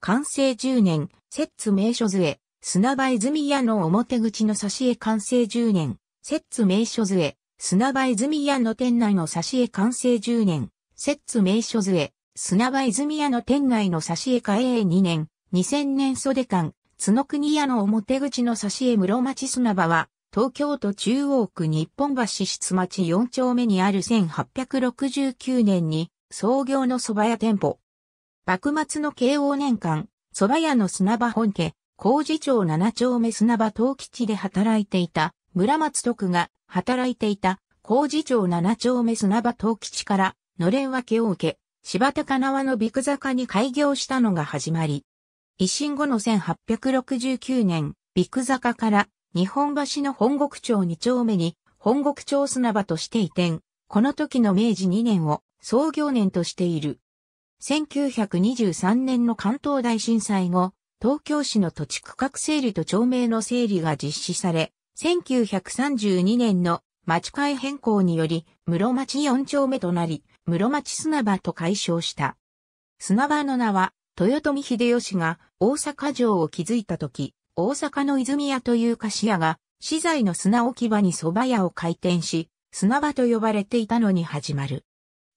完成10年、摂津名所図へ、砂場泉屋の表口の挿絵完成10年、摂津名所図へ、砂場泉屋の店内の挿絵完成10年、摂津名所図へ、砂場泉屋の店内の挿絵開営2年、2000年袖館、角国屋の表口の挿絵室町砂場は、東京都中央区日本橋室町4丁目にある1869年に創業の蕎麦屋店舗、幕末の慶応年間、蕎麦屋の砂場本家、工事町七丁目砂場東吉で働いていた、村松徳が働いていた、工事町七丁目砂場東吉から、のれん分けを受け、柴田金輪のビク坂に開業したのが始まり。維新後の1869年、ビク坂から日本橋の本国町二丁目に本国町砂場として移転。この時の明治2年を創業年としている。1923年の関東大震災後、東京市の土地区画整理と町名の整理が実施され、1932年の町会変更により、室町4丁目となり、室町砂場と解消した。砂場の名は、豊臣秀吉が大阪城を築いた時、大阪の泉屋という菓子屋が、資材の砂置き場に蕎麦屋を開店し、砂場と呼ばれていたのに始まる。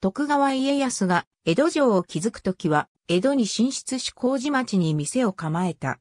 徳川家康が江戸城を築くときは、江戸に進出し麹町に店を構えた。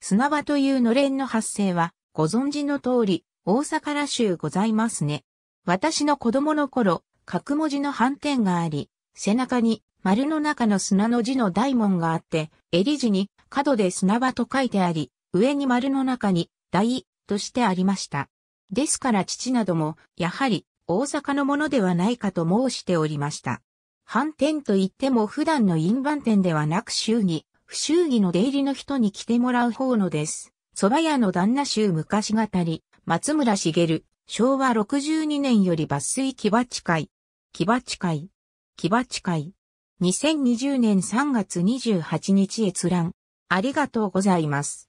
砂場というのれんの発生は、ご存知の通り、大阪らしゅうございますね。私の子供の頃、角文字の斑点があり、背中に丸の中の砂の字の大門があって、襟字に角で砂場と書いてあり、上に丸の中に大としてありました。ですから父なども、やはり大阪のものではないかと申しておりました。反転といっても普段の印番店ではなく衆儀、不衆儀の出入りの人に来てもらう方のです。蕎麦屋の旦那衆昔語り、松村茂、昭和62年より抜粋木鉢会、木鉢会、木鉢会。2020年3月28日閲覧。ありがとうございます。